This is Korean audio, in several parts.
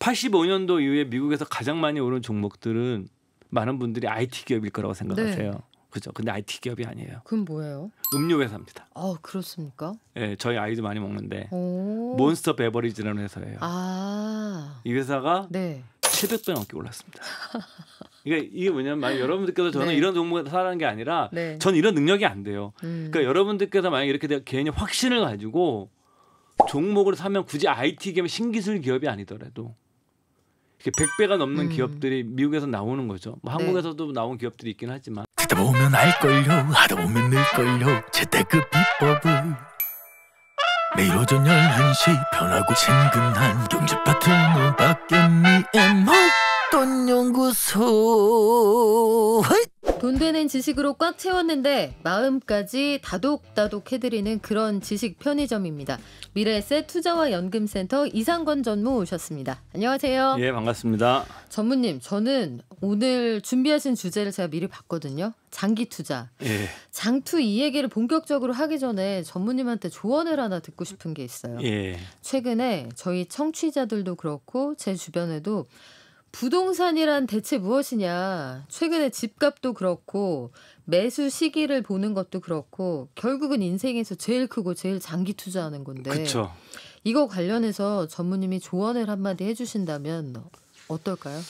85년도 이후에 미국에서 가장 많이 오른 종목들은 많은 분들이 IT 기업일 거라고 생각하세요. 네. 그죠? 근데 IT 기업이 아니에요. 그럼 뭐예요? 음료 회사입니다. 아 그렇습니까? 예, 네, 저희 아이도 많이 먹는데 몬스터 베버리지라는 회사예요. 아. 이 회사가 네. 700배 넘게 올랐습니다. 그러니까 이게 뭐냐면 여러분들께서 저는 네. 이런 종목에 사라는 게 아니라 네. 저는 이런 능력이 안 돼요. 음. 그러니까 여러분들께서 만약 이렇게 개인의 확신을 가지고 종목을 사면 굳이 IT 기업 신기술 기업이 아니더라도 이 100배가 넘는 음. 기업들이 미국에서 나오는 거죠. 뭐 네. 한국에서도 네. 나온 기업들이 있긴 하지만 듣다 보면 알걸요 하다 보면 늘걸요 재테크 비법은 매일 오전 11시 편하고 친근한 경제 파트너 박경미의 목돈연구소 돈 되는 지식으로 꽉 채웠는데 마음까지 다독다독 해드리는 그런 지식 편의점입니다. 미래에셋 투자와 연금센터 이상건 전무 오셨습니다. 안녕하세요. 예, 반갑습니다. 전무님, 저는 오늘 준비하신 주제를 제가 미리 봤거든요. 장기 투자. 예. 장투 이 얘기를 본격적으로 하기 전에 전무님한테 조언을 하나 듣고 싶은 게 있어요. 예. 최근에 저희 청취자들도 그렇고 제 주변에도 부동산이란 대체 무엇이냐. 최근에 집값도 그렇고 매수 시기를 보는 것도 그렇고 결국은 인생에서 제일 크고 제일 장기 투자하는 건데. 그렇죠. 이거 관련해서 전무님이 조언을 한마디 해주신다면 어떨까요?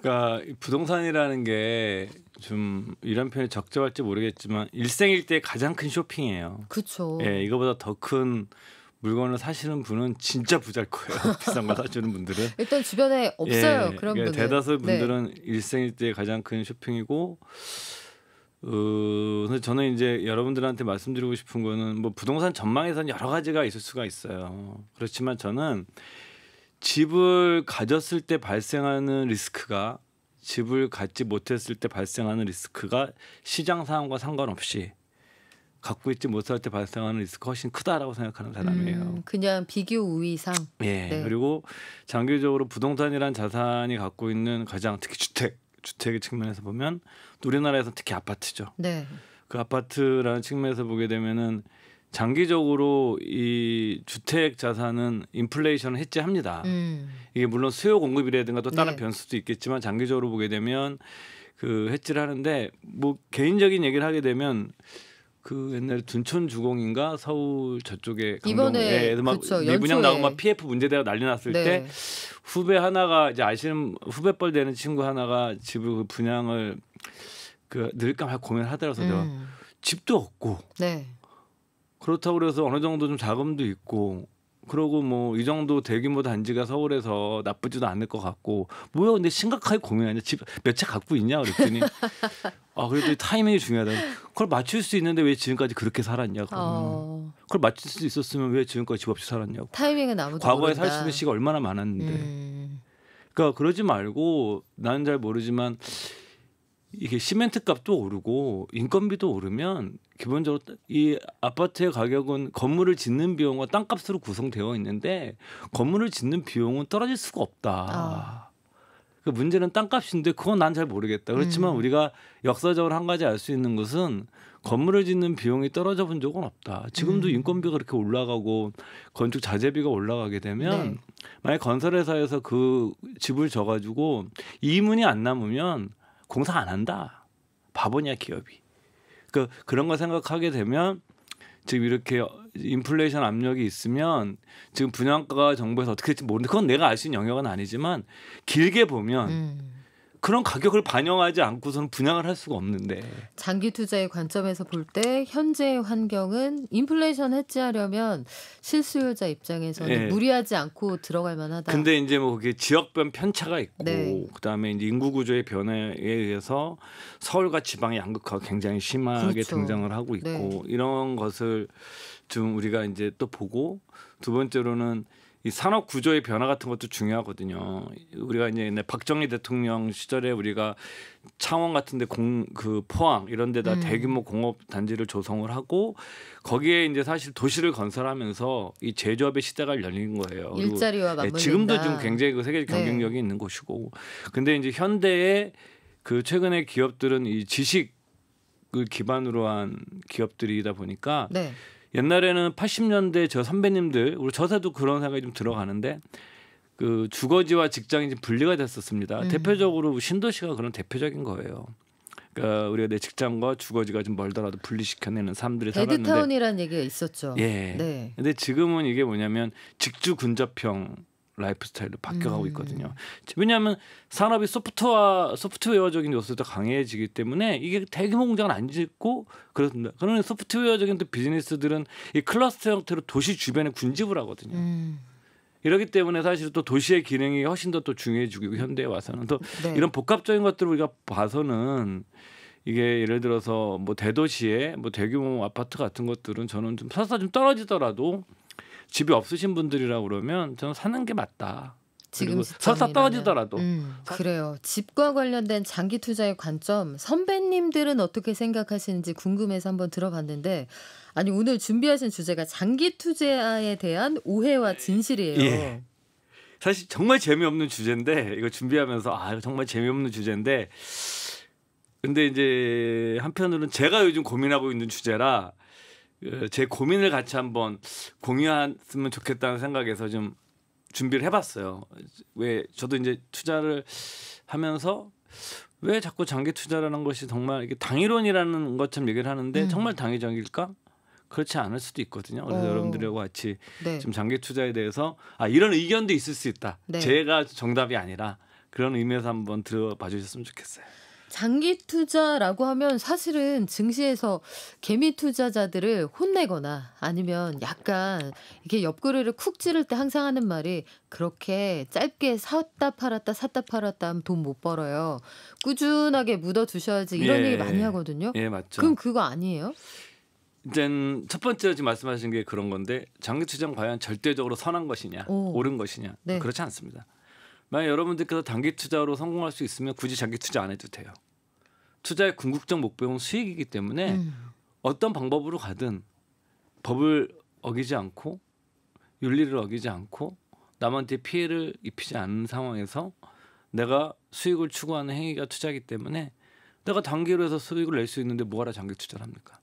그러니까 부동산이라는 게 좀 이런 표현이 적절할지 모르겠지만 일생일대 가장 큰 쇼핑이에요. 그렇죠. 예, 이거보다 더큰 물건을 사시는 분은 진짜 부자일 거예요. 비싼 걸사주는 분들은 일단 주변에 예, 없어요 예, 그런 그러니까 분들. 대다수 네. 분들은 네. 일생일 때 가장 큰 쇼핑이고. 어, 저는 이제 여러분들한테 말씀드리고 싶은 거는 뭐 부동산 전망에선 여러 가지가 있을 수가 있어요. 그렇지만 저는 집을 가졌을 때 발생하는 리스크가 집을 갖지 못했을 때 발생하는 리스크가 시장 상황과 상관없이 갖고 있지 못할 때 발생하는 리스크 훨씬 크다라고 생각하는 사람이에요. 음, 그냥 비교 우위상. 예. 네. 그리고 장기적으로 부동산이란 자산이 갖고 있는 가장 특히 주택 주택의 측면에서 보면 우리나라에서 특히 아파트죠. 네. 그 아파트라는 측면에서 보게 되면은 장기적으로 이 주택 자산은 인플레이션을 해지합니다. 음. 이게 물론 수요 공급이라든가 또 다른 네. 변수도 있겠지만 장기적으로 보게 되면 그 해지를 하는데 뭐 개인적인 얘기를 하게 되면 그 옛날에 둔촌 주공인가 서울 저쪽에 이번에 예, 막 그쵸, 미분양 나오고 막 PF 문제대로 난리 났을 네. 때 후배 하나가 이제 아시는 후배뻘 되는 친구 하나가 집을 그 분양을 그 늘까 말 고민하더라서 고 음. 내가 집도 없고 네. 그렇다고 그래서 어느 정도 좀 자금도 있고 그러고 뭐 이 정도 대규모 단지가 서울에서 나쁘지도 않을 것 같고 뭐야 근데 심각하게 고민하냐 집 몇 채 갖고 있냐 그랬더니 아 그래도 타이밍이 중요하다 그걸 맞출 수 있는데 왜 지금까지 그렇게 살았냐고 어... 음. 그걸 맞출 수 있었으면 왜 지금까지 집 없이 살았냐고 타이밍은 아무도 과거에 살 수 있는 시가 얼마나 많았는데 음... 그러니까 그러지 말고 나는 잘 모르지만 이게 시멘트 값도 오르고 인건비도 오르면 기본적으로 이 아파트의 가격은 건물을 짓는 비용과 땅값으로 구성되어 있는데 건물을 짓는 비용은 떨어질 수가 없다. 아. 그 문제는 땅값인데 그건 난 잘 모르겠다. 그렇지만 음. 우리가 역사적으로 한 가지 알 수 있는 것은 건물을 짓는 비용이 떨어져 본 적은 없다. 지금도 음. 인건비가 그렇게 올라가고 건축 자재비가 올라가게 되면 네. 만약 건설회사에서 그 집을 져가지고 이문이 안 남으면 공사 안 한다. 바보냐 기업이. 그 그런 거 생각하게 되면 지금 이렇게 인플레이션 압력이 있으면 지금 분양가가 정부에서 어떻게 될지 모르는데 그건 내가 알 수 있는 영역은 아니지만 길게 보면 음. 그런 가격을 반영하지 않고서는 분양을 할 수가 없는데 장기 투자의 관점에서 볼 때 현재의 환경은 인플레이션 해지하려면 실수요자 입장에서는 네. 무리하지 않고 들어갈 만하다. 근데 이제 뭐 그게 지역별 편차가 있고 네. 그다음에 이제 인구 구조의 변화에 의해서 서울과 지방의 양극화가 굉장히 심하게 그렇죠. 등장을 하고 네. 있고 네. 이런 것을 좀 우리가 이제 또 보고 두 번째로는 이 산업 구조의 변화 같은 것도 중요하거든요. 우리가 이제 박정희 대통령 시절에 우리가 창원 같은데 공 그 포항 이런 데다 음. 대규모 공업 단지를 조성을 하고 거기에 이제 사실 도시를 건설하면서 이 제조업의 시대가 열린 거예요. 일자리와 예, 맞물린다. 네, 지금도 좀 굉장히 그 세계 네. 경쟁력이 네. 있는 곳이고 근데 이제 현대에 그 최근에 기업들은 이 지식 을 기반으로 한 기업들이다 보니까 네. 옛날에는 80년대 저 선배님들 우리 저사도 그런 생각이 좀 들어가는데 그 주거지와 직장이 좀 분리가 됐었습니다. 음. 대표적으로 신도시가 그런 대표적인 거예요. 그러니까 우리가 내 직장과 주거지가 좀 멀더라도 분리시켜내는 사람들이 살았는데 데드타운이라는 얘기가 있었죠. 예. 네. 근데 지금은 이게 뭐냐면 직주 근접형 라이프 스타일로 바뀌어가고 음. 있거든요. 왜냐하면 산업이 소프트와 소프트웨어적인 요소도 강해지기 때문에 이게 대규모 공장을 안 짓고 그렇습니다. 그러면 소프트웨어적인 비즈니스들은 이 클러스터 형태로 도시 주변에 군집을 하거든요. 음. 이러기 때문에 사실 또 도시의 기능이 훨씬 더 또 중요해지고 현대에 와서는 또 네. 이런 복합적인 것들을 우리가 봐서는 이게 예를 들어서 뭐 대도시에 뭐 대규모 아파트 같은 것들은 저는 좀 설사 좀 떨어지더라도 집이 없으신 분들이라 그러면 저는 사는 게 맞다. 지금 설사 떨어지더라도 음, 그래요. 집과 관련된 장기 투자의 관점 선배님들은 어떻게 생각하시는지 궁금해서 한번 들어봤는데 아니 오늘 준비하신 주제가 장기 투자에 대한 오해와 예. 진실이에요. 예. 사실 정말 재미없는 주제인데 이거 준비하면서 아 정말 재미없는 주제인데 근데 이제 한편으로는 제가 요즘 고민하고 있는 주제라 예, 제 고민을 같이 한번 공유했으면 좋겠다는 생각에서 좀 준비를 해봤어요. 왜 저도 이제 투자를 하면서 왜 자꾸 장기 투자라는 것이 정말 이게 당이론이라는 것처럼 얘기를 하는데 음. 정말 당위적일까? 그렇지 않을 수도 있거든요. 그래서 오. 어. 여러분들과 같이 네. 좀 장기 투자에 대해서 아 이런 의견도 있을 수 있다. 네. 제가 정답이 아니라 그런 의미에서 한번 들어봐 주셨으면 좋겠어요. 장기 투자라고 하면 사실은 증시에서 개미 투자자들을 혼내거나 아니면 약간 이렇게 옆구리를 쿡 찌를 때 항상 하는 말이 그렇게 짧게 샀다 팔았다 샀다 팔았다 하면 돈 못 벌어요. 꾸준하게 묻어 두셔야지 이런 예. 얘기 많이 하거든요. 예, 맞죠. 그럼 그거 아니에요? 이젠 첫 번째 지금 말씀하신 게 그런 건데 장기 투자는 과연 절대적으로 선한 것이냐, 오. 옳은 것이냐 네. 그렇지 않습니다. 만약 여러분들께서 단기 투자로 성공할 수 있으면 굳이 장기 투자 안 해도 돼요. 투자의 궁극적 목표는 수익이기 때문에 음. 어떤 방법으로 가든 법을 어기지 않고 윤리를 어기지 않고 남한테 피해를 입히지 않는 상황에서 내가 수익을 추구하는 행위가 투자이기 때문에 내가 단기로 해서 수익을 낼 수 있는데 뭐하러 장기 투자를 합니까?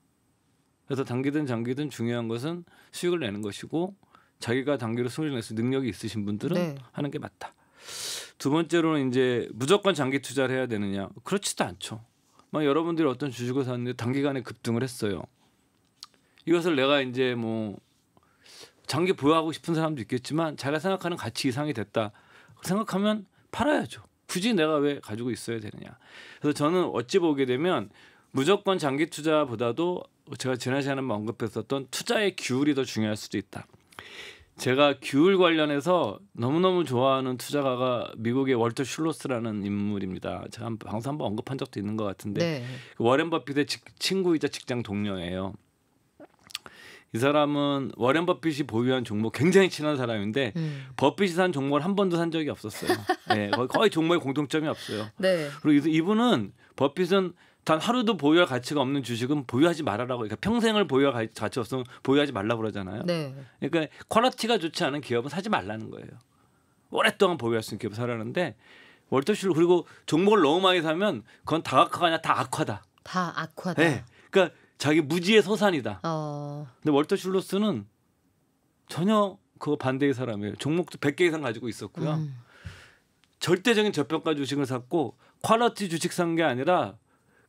그래서 단기든 장기든 중요한 것은 수익을 내는 것이고 자기가 단기로 수익을 낼 수 능력이 있으신 분들은 네. 하는 게 맞다. 두 번째로는 이제 무조건 장기 투자를 해야 되느냐? 그렇지도 않죠. 막 여러분들이 어떤 주식을 샀는데 단기간에 급등을 했어요. 이것을 내가 이제 뭐 장기 보유하고 싶은 사람도 있겠지만 자기가 생각하는 가치 이상이 됐다 생각하면 팔아야죠. 굳이 내가 왜 가지고 있어야 되느냐. 그래서 저는 어찌 보게 되면 무조건 장기 투자보다도 제가 지난 시간에 언급했었던 투자의 기울이 더 중요할 수도 있다. 제가 귤 관련해서 너무너무 좋아하는 투자가가 미국의 월터 슐로스라는 인물입니다. 제가 방송 한번 언급한 적도 있는 것 같은데 네. 그 워렌 버핏의 직, 친구이자 직장 동료예요. 이 사람은 워렌 버핏이 보유한 종목 굉장히 친한 사람인데 음. 버핏이 산 종목을 한 번도 산 적이 없었어요. 네, 거의, 거의 종목의 공통점이 없어요. 네. 그리고 이분은 버핏은 단 하루도 보유할 가치가 없는 주식은 보유하지 말아라고 그러니까 평생을 보유할 가치 없으면 보유하지 말라고 그러잖아요. 네. 그러니까 퀄리티가 좋지 않은 기업은 사지 말라는 거예요. 오랫동안 보유할 수 있는 기업을 사라는데 월터슐를 그리고 종목을 너무 많이 사면 그건 다악화가 아니라 다 악화다. 다 악화다. 네. 그러니까 자기 무지의 소산이다. 어... 근데 월터슐로스는 전혀 그 반대의 사람이에요. 종목도 100개 이상 가지고 있었고요. 음. 절대적인 저평가 주식을 샀고 퀄러티 주식 산 게 아니라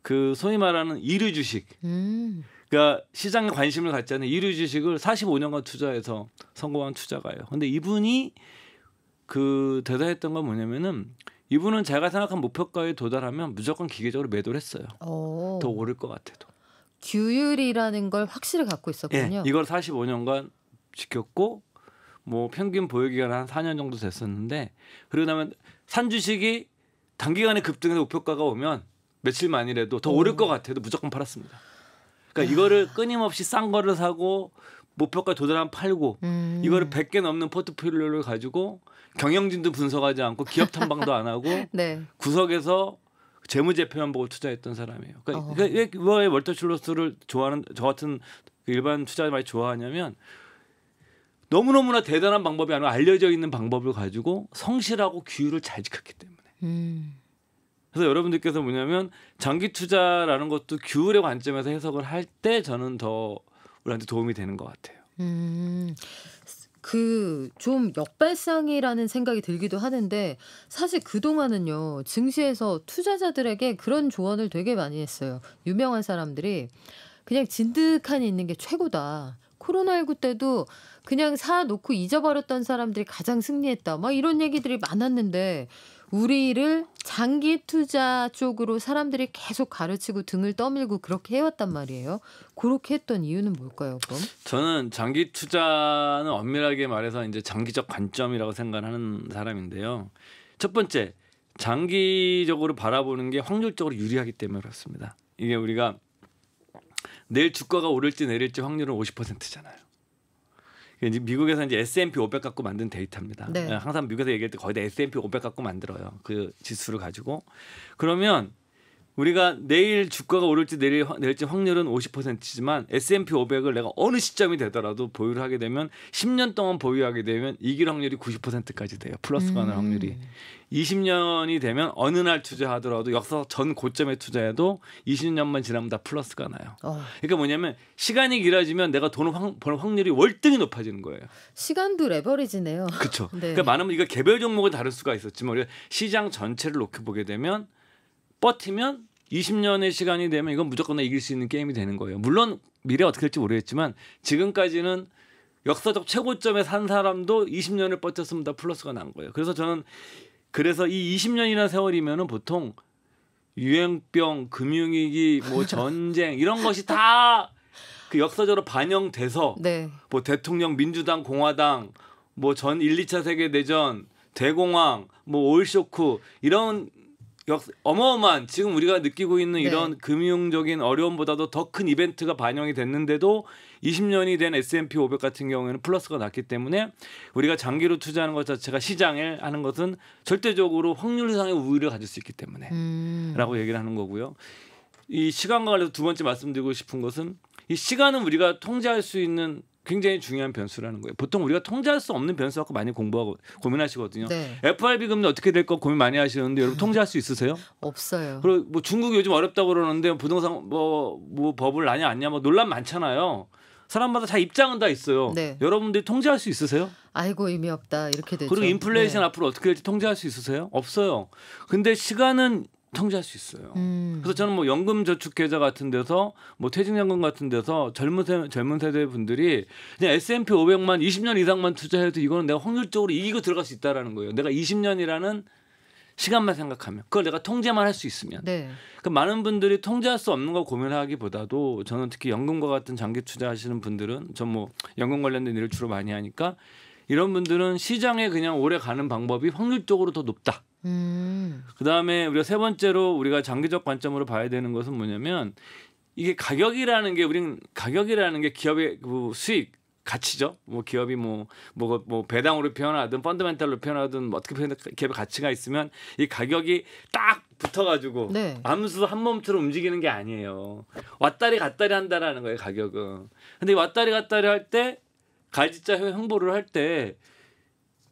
그 소위 말하는 이류 주식. 음. 그러니까 시장에 관심을 갖자는 이류 주식을 45년간 투자해서 성공한 투자가예요. 근데 이분이 그 대단했던 건 뭐냐면은 이분은 제가 생각한 목표가에 도달하면 무조건 기계적으로 매도를 했어요. 오. 어. 더 오를 것 같아도. 규율이라는 걸 확실히 갖고 있었군요. 예, 이걸 45년간 지켰고 뭐 평균 보유 기간 한 4년 정도 됐었는데 그러고 나면 산 주식이 단기간에 급등해서 목표가가 오면 며칠 만이라도 더 어. 오를 것 같아도 무조건 팔았습니다. 그러니까 이거를 끊임없이 싼 거를 사고 목표가 도달하면 팔고 음. 이거를 100개 넘는 포트폴리오를 가지고 경영진도 분석하지 않고 기업 탐방도 안 하고 네. 구석에서 재무제표만 보고 투자했던 사람이에요. 그러니까, 어. 그왜 그러니까 월터출로스를 좋아하는 저 같은 그 일반 투자자 많이 좋아하냐면 너무너무나 대단한 방법이 아니라 알려져 있는 방법을 가지고 성실하고 규율을 잘 지켰기 때문에. 음. 그래서 여러분들께서 뭐냐면 장기 투자라는 것도 규율의 관점에서 해석을 할 때 저는 더 우리한테 도움이 되는 것 같아요. 음. 그 좀 역발상이라는 생각이 들기도 하는데 사실 그동안은요 증시에서 투자자들에게 그런 조언을 되게 많이 했어요 유명한 사람들이 그냥 진득하니 있는 게 최고다 코로나19 때도 그냥 사놓고 잊어버렸던 사람들이 가장 승리했다 막 이런 얘기들이 많았는데 우리를 장기 투자 쪽으로 사람들이 계속 가르치고 등을 떠밀고 그렇게 해왔단 말이에요. 그렇게 했던 이유는 뭘까요, 그럼? 저는 장기 투자는 엄밀하게 말해서 이제 장기적 관점이라고 생각하는 사람인데요. 첫 번째, 장기적으로 바라보는 게 확률적으로 유리하기 때문에 그렇습니다. 이게 우리가 내일 주가가 오를지 내릴지 확률은 50%잖아요. 그 미국에서 이제 S&P 500 갖고 만든 데이터입니다. 네. 예, 항상 미국에서 얘기할 때 거의 다 S&P 500 갖고 만들어요. 그 지수를 가지고 그러면 우리가 내일 주가가 오를지 내릴, 내지 확률은 50%지만 S&P 500을 내가 어느 시점이 되더라도 보유를 하게 되면 10년 동안 보유하게 되면 이길 확률이 90%까지 돼요. 플러스가 나는 음. 확률이. 20년이 되면 어느 날 투자하더라도 역사 전 고점에 투자해도 20년만 지나면 다 플러스가 나요. 어. 그러니까 뭐냐면 시간이 길어지면 내가 돈을 확, 버는 확률이 월등히 높아지는 거예요. 시간도 레버리지네요. 그렇죠. 네. 그러니까 많으면 이거 개별 종목을 다룰 수가 있었지만 우리가 시장 전체를 놓고 보게 되면 버티면 20년의 시간이 되면 이건 무조건 이길 수 있는 게임이 되는 거예요. 물론 미래 어떻게 될지 모르겠지만 지금까지는 역사적 최고점에 산 사람도 20년을 버텼으면 다 플러스가 난 거예요. 그래서 저는 그래서 이2 0년이라 세월이면은 보통 유행병, 금융위기, 뭐 전쟁 이런 것이 다 그 역사적으로 반영돼서 네. 뭐 대통령 민주당 공화당 뭐전 1, 2차 세계 대전 대공황 뭐 오일쇼크 이런 역 어마어마한 지금 우리가 느끼고 있는 네. 이런 금융적인 어려움보다도 더 큰 이벤트가 반영이 됐는데도 20년이 된 S&P 500 같은 경우에는 플러스가 났기 때문에 우리가 장기로 투자하는 것 자체가 시장을 하는 것은 절대적으로 확률상의 우위를 가질 수 있기 때문에라고 음. 얘기를 하는 거고요. 이 시간과 관련해서 두 번째 말씀드리고 싶은 것은 이 시간은 우리가 통제할 수 있는 굉장히 중요한 변수라는 거예요. 보통 우리가 통제할 수 없는 변수 갖고 많이 공부하고 고민하시거든요. 네. FRB 금리 어떻게 될거 고민 많이 하시는데 여러분 통제할 수 있으세요? 없어요. 그리고 뭐 중국이 요즘 어렵다고 그러는데 부동산 뭐, 뭐 법을 나냐 안냐 뭐 논란 많잖아요. 사람마다 다 입장은 다 있어요. 네. 여러분들이 통제할 수 있으세요? 아이고 의미 없다 이렇게 되죠. 그리고 인플레이션 네. 앞으로 어떻게 될지 통제할 수 있으세요? 없어요. 근데 시간은 통제할 수 있어요. 음. 그래서 저는 뭐 연금저축계좌 같은 데서 뭐 퇴직연금 같은 데서 젊은 세, 젊은 세대 분들이 그냥 S&P 500만 20년 이상만 투자해도 이거는 내가 확률적으로 이기고 들어갈 수 있다라는 거예요. 내가 20년이라는 시간만 생각하면 그걸 내가 통제만 할 수 있으면 네. 그 많은 분들이 통제할 수 없는 거 고민하기보다도 저는 특히 연금과 같은 장기 투자하시는 분들은 전 뭐 연금 관련된 일을 주로 많이 하니까 이런 분들은 시장에 그냥 오래 가는 방법이 확률적으로 더 높다. 음. 그다음에 우리가 세 번째로 우리가 장기적 관점으로 봐야 되는 것은 뭐냐면 이게 가격이라는 게 우리는 가격이라는 게 기업의 그 수익 가치죠. 뭐 기업이 뭐뭐 뭐, 뭐 배당으로 표현하든 펀드멘탈로 표현하든 뭐 어떻게 표현 기업의 가치가 있으면 이 가격이 딱 붙어가지고 네. 암수 한 몸처럼 움직이는 게 아니에요. 왔다리 갔다리 한다라는 거예요 가격은. 근데 왔다리 갔다리 할 때 가지자 형보를 할때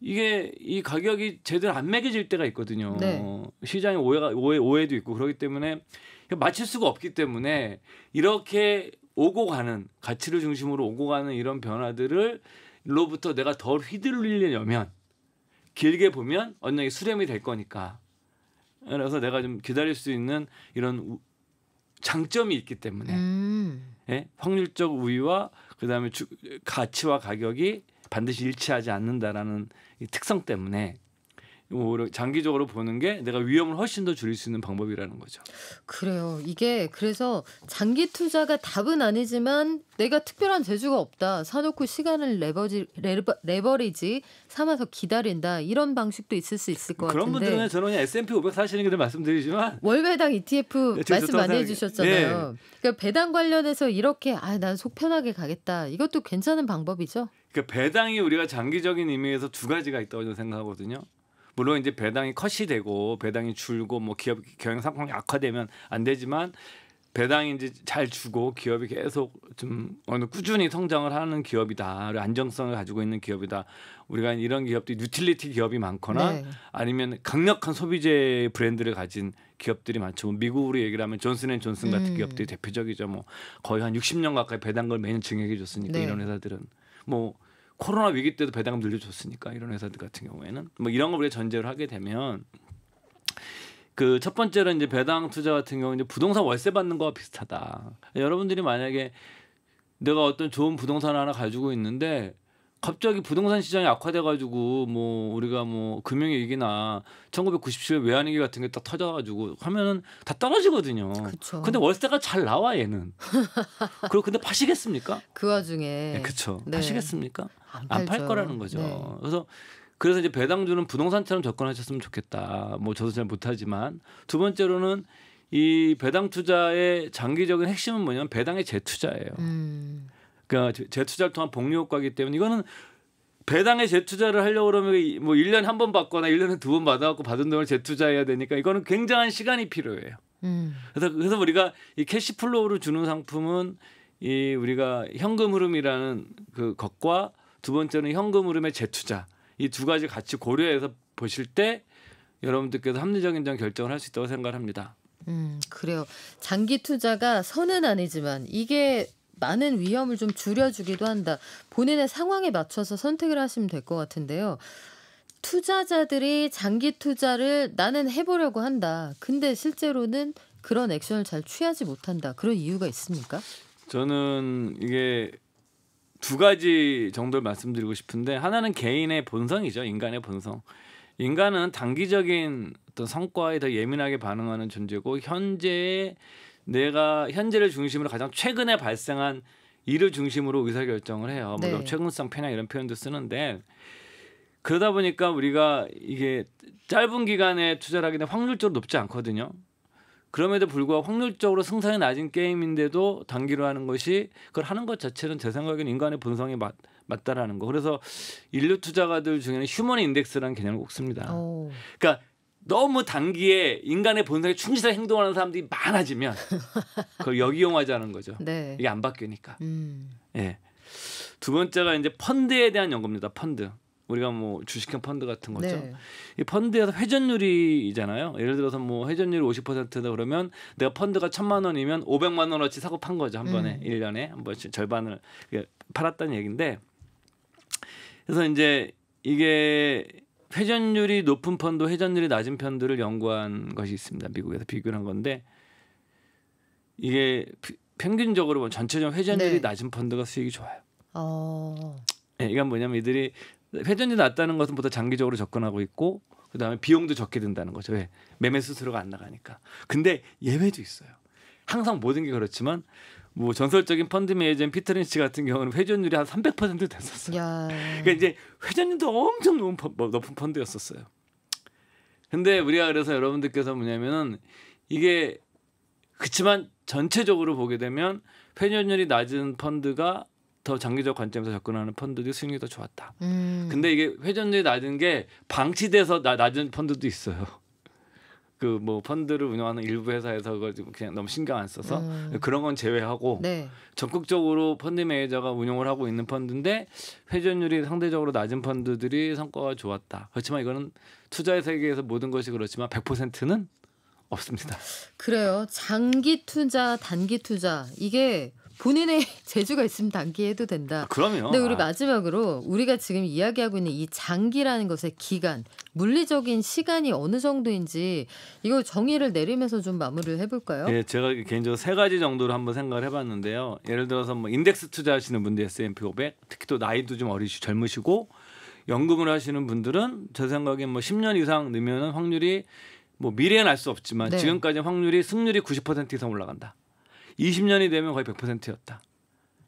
이게 이 가격이 제대로 안 매겨질 때가 있거든요. 네. 시장에 오해가 오해 오해도 있고 그렇기 때문에 맞출 수가 없기 때문에 이렇게 오고 가는 가치를 중심으로 오고 가는 이런 변화들을 로부터 내가 덜 휘둘리려면 길게 보면 언약이 수렴이 될 거니까 그래서 내가 좀 기다릴 수 있는 이런 장점이 있기 때문에 음. 예? 확률적 우위와 그다음에 주, 가치와 가격이 반드시 일치하지 않는다라는 이 특성 때문에 장기적으로 보는 게 내가 위험을 훨씬 더 줄일 수 있는 방법이라는 거죠. 그래요. 이게 그래서 장기 투자가 답은 아니지만 내가 특별한 재주가 없다. 사놓고 시간을 레버지 레버, 레버리지 삼아서 기다린다. 이런 방식도 있을 수 있을 것 그런 같은데. 그런 분들은 저는 S&P 500 사시는 게 말씀드리지만 월배당 ETF 네, 말씀 많이 해주셨잖아요. 네. 그러니까 배당 관련해서 이렇게 아난속 편하게 가겠다. 이것도 괜찮은 방법이죠. 그러니까 배당이 우리가 장기적인 의미에서 두 가지가 있다고 저는 생각하거든요. 물론 이제 배당이 컷이 되고 배당이 줄고 뭐 기업 경영 상황이 악화되면 안 되지만 배당이 이제 잘 주고 기업이 계속 좀 어느 꾸준히 성장을 하는 기업이다. 안정성을 가지고 있는 기업이다. 우리가 이런 기업들이 유틸리티 기업이 많거나 네. 아니면 강력한 소비재 브랜드를 가진 기업들이 많죠. 뭐 미국으로 얘기를 하면 존슨앤존슨 같은 음. 기업들이 대표적이죠. 뭐 거의 한 60년 가까이 배당금을 매년 증액해 줬으니까 네. 이런 회사들은 뭐 코로나 위기 때도 배당금 늘려줬으니까 이런 회사들 같은 경우에는 뭐 이런 걸 우리가 전제를 하게 되면 그 첫 번째로 이제 배당 투자 같은 경우 이제 부동산 월세 받는 거와 비슷하다. 여러분들이 만약에 내가 어떤 좋은 부동산 하나 가지고 있는데 갑자기 부동산 시장이 악화돼가지고 뭐 우리가 뭐 금융 위기나 1997년 외환 위기 같은 게 딱 터져가지고 하면은 다 떨어지거든요. 그쵸. 근데 월세가 잘 나와 얘는. 그리고 근데 파시겠습니까? 그 와중에 네, 그쵸. 네. 파시겠습니까? 안 팔 거라는 거죠. 네. 그래서 그래서 이제 배당주는 부동산처럼 접근하셨으면 좋겠다. 뭐 저도 잘 못하지만 두 번째로는 이 배당 투자의 장기적인 핵심은 뭐냐면 배당의 재투자예요. 음. 그러니까 재투자를 통한 복리 효과기 때문에 이거는 배당에 재투자를 하려고 그러면 뭐 1년에 한 번 받거나 1년에 두 번 받아 갖고 받은 돈을 재투자해야 되니까 이거는 굉장한 시간이 필요해요. 음. 그래서 그래서 우리가 이 캐시 플로우를 주는 상품은 이 우리가 현금 흐름이라는 그 것과 두 번째는 현금 흐름의 재투자 이 두 가지 같이 고려해서 보실 때 여러분들께서 합리적인 점 결정을 할 수 있다고 생각합니다. 음, 그래요. 장기 투자가 선은 아니지만 이게 많은 위험을 좀 줄여주기도 한다. 본인의 상황에 맞춰서 선택을 하시면 될 것 같은데요. 투자자들이 장기 투자를 나는 해보려고 한다. 근데 실제로는 그런 액션을 잘 취하지 못한다. 그런 이유가 있습니까? 저는 이게 두 가지 정도를 말씀드리고 싶은데 하나는 개인의 본성이죠. 인간의 본성. 인간은 단기적인 어떤 성과에 더 예민하게 반응하는 존재고 현재의 내가 현재를 중심으로 가장 최근에 발생한 일을 중심으로 의사결정을 해요. 물론 뭐 네. 최근성 편향 이런 표현도 쓰는데 그러다 보니까 우리가 이게 짧은 기간에 투자를 하기는 확률적으로 높지 않거든요. 그럼에도 불구하고 확률적으로 승산이 낮은 게임인데도 단기로 하는 것이 그걸 하는 것 자체는 제 생각에는 인간의 본성에 맞, 맞다라는 거. 그래서 인류 투자가들 중에는 휴먼 인덱스라는 개념을 꼭 씁니다. 오. 그러니까 너무 단기에 인간의 본성에 충실하게 행동하는 사람들이 많아지면 그걸 역이용하자는 거죠. 네. 이게 안 바뀌니까. 음. 예. 두 번째가 이제 펀드에 대한 연구입니다. 펀드. 우리가 뭐 주식형 펀드 같은 거죠. 네. 이 펀드에서 회전율이잖아요. 예를 들어서 뭐 회전율이 50%다 그러면 내가 펀드가 천만 원이면 500만 원어치 사고 판 거죠. 한 번에 음. 1년에 한 뭐 번씩 절반을 팔았다는 얘기인데 그래서 이제 이게 회전율이 높은 편도 회전율이 낮은 편들을 연구한 것이 있습니다. 미국에서 비교한 건데 이게 평균적으로 보면 전체적 회전율이 네. 낮은 펀드가 수익이 좋아요. 어... 네, 이건 뭐냐면 이들이 회전율 낮다는 것은 보다 장기적으로 접근하고 있고 그다음에 비용도 적게 든다는 거죠. 왜? 매매 수수료가 안 나가니까. 근데 예외도 있어요. 항상 모든 게 그렇지만 뭐 전설적인 펀드 매니저 인 피터 린치 같은 경우는 회전율이 한 300% 됐었어요. 야. 그러니까 이제 회전율도 엄청 높은, 뭐 높은 펀드였었어요. 근데 우리가 그래서 여러분들께서 뭐냐면은 이게 그렇지만 전체적으로 보게 되면 회전율이 낮은 펀드가 더 장기적 관점에서 접근하는 펀드들이 수익률이 더 좋았다. 음. 근데 이게 회전율이 낮은 게 방치돼서 나, 낮은 펀드도 있어요. 그뭐 펀드를 운영하는 일부 회사에서 그냥 너무 신경 안 써서 음. 그런 건 제외하고 네. 적극적으로 펀드 매니저가 운영을 하고 있는 펀드인데 회전율이 상대적으로 낮은 펀드들이 성과가 좋았다. 그렇지만 이거는 투자의 세계에서 모든 것이 그렇지만 100%는 없습니다. 그래요. 장기 투자, 단기 투자 이게 본인의 재주가 있으면 단기해도 된다. 그럼요. 근데 우리 아. 마지막으로 우리가 지금 이야기하고 있는 이 장기라는 것의 기간, 물리적인 시간이 어느 정도인지 이걸 정의를 내리면서 좀 마무리를 해볼까요? 예, 제가 개인적으로 세 가지 정도로 한번 생각을 해봤는데요. 예를 들어서 뭐 인덱스 투자하시는 분들 S&P 500, 특히 또 나이도 좀 어리시 젊으시고 연금을 하시는 분들은 제 생각에 뭐 10년 이상 넣으면 확률이 뭐 미래는 알 수 없지만 네. 지금까지 확률이 승률이 90% 이상 올라간다. 20년이 되면 거의 100%였다.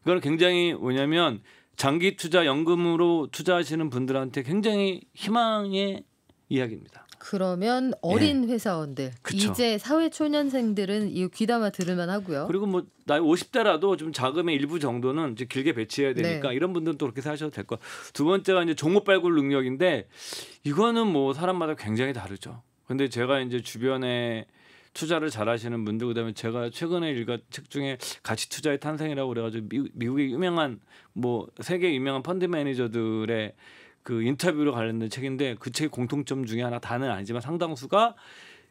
그건 굉장히 뭐냐면 장기 투자 연금으로 투자하시는 분들한테 굉장히 희망의 이야기입니다. 그러면 어린 예. 회사원들 그쵸. 이제 사회 초년생들은 이 귀담아 들을만 하고요. 그리고 뭐 나이 50대라도 좀 자금의 일부 정도는 이제 길게 배치해야 네. 되니까 네. 이런 분들은 또 그렇게 사셔도 될 거. 두 번째가 이제 종목 발굴 능력인데 이거는 뭐 사람마다 굉장히 다르죠. 근데 제가 이제 주변에 투자를 잘하시는 분들 그다음에 제가 최근에 읽은 책 중에 가치 투자의 탄생이라고 그래가지고 미, 미국의 유명한 뭐 세계 유명한 펀드 매니저들의 그 인터뷰로 관련된 책인데 그 책의 공통점 중에 하나 다는 아니지만 상당수가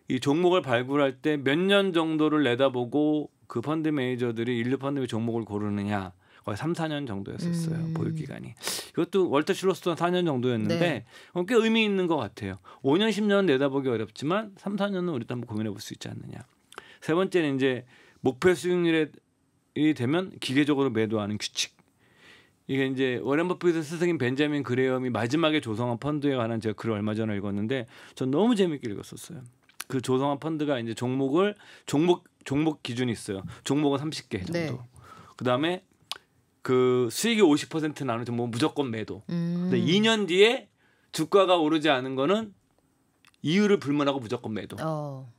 이 종목을 발굴할 때 몇 년 정도를 내다보고 그 펀드 매니저들이 인류 펀드의 종목을 고르느냐 거의 3, 4년 정도였었어요. 음. 보육 기간이. 이것도 월터 슐러스도 4년 정도였는데 네. 어, 꽤 의미 있는 것 같아요. 5년, 10년 내다보기 어렵지만 3, 4년은 우리도 한번 고민해 볼 수 있지 않느냐. 세 번째는 이제 목표 수익률이 되면 기계적으로 매도하는 규칙. 이게 이제 워렌 버핏의 스승인 벤자민 그레엄이 마지막에 조성한 펀드에 관한 제가 글을 얼마 전에 읽었는데 전 너무 재밌게 읽었었어요. 그 조성한 펀드가 이제 종목을 종목 종목 기준이 있어요. 종목은 30개 정도. 네. 그다음에 그 수익이 50% 나는 종목 무조건 매도. 음. 근데 2년 뒤에 주가가 오르지 않은 거는 이유를 불문하고 무조건 매도. 어.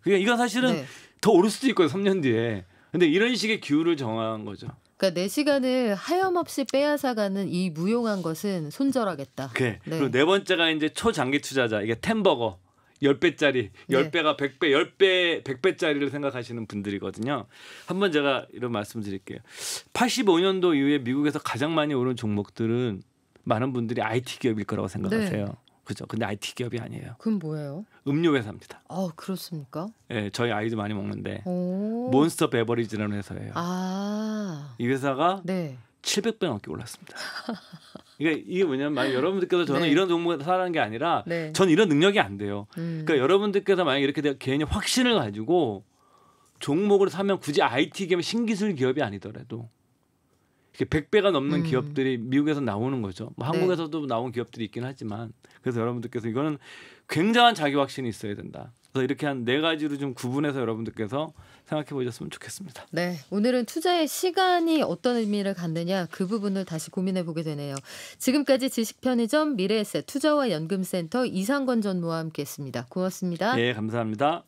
그러니까 이건 사실은 네. 더 오를 수도 있고요 3년 뒤에. 근데 이런 식의 기후를 정한 거죠. 그러니까 내 시간을 하염없이 빼앗아가는 이 무용한 것은 손절하겠다. 네. 그리고 네 번째가 이제 초장기 투자자 이게 템버거. 10배짜리, 10배가 100배, 10배, 100배짜리를 생각하시는 분들이거든요. 한번 제가 이런 말씀 드릴게요. 85년도 이후에 미국에서 가장 많이 오른 종목들은 많은 분들이 IT 기업일 거라고 생각하세요. 네. 그죠. 근데 IT 기업이 아니에요. 그럼 뭐예요? 음료 회사입니다. 아 그렇습니까? 네, 저희 아이도 많이 먹는데 몬스터 베버리지라는 회사예요. 아, 이 회사가 네. 700배 넘게 올랐습니다. 그러 그러니까 이게 뭐냐면 여러분들께서 저는 네. 이런 종목에 사라는 게 아니라 네. 전 이런 능력이 안 돼요. 음. 그러니까 여러분들께서 만약 이렇게 개인이 확신을 가지고 종목을 사면 굳이 IT 기업 신기술 기업이 아니더라도 이렇게 100배가 넘는 음. 기업들이 미국에서 나오는 거죠. 뭐 네. 한국에서도 네. 나온 기업들이 있긴 하지만 그래서 여러분들께서 이거는 굉장한 자기 확신이 있어야 된다. 그래서 이렇게 한 네 가지로 좀 구분해서 여러분들께서 생각해 보셨으면 좋겠습니다. 네, 오늘은 투자의 시간이 어떤 의미를 갖느냐 그 부분을 다시 고민해 보게 되네요. 지금까지 지식편의점 미래에셋 투자와 연금센터 이상권 전무와 함께했습니다. 고맙습니다. 예, 네, 감사합니다.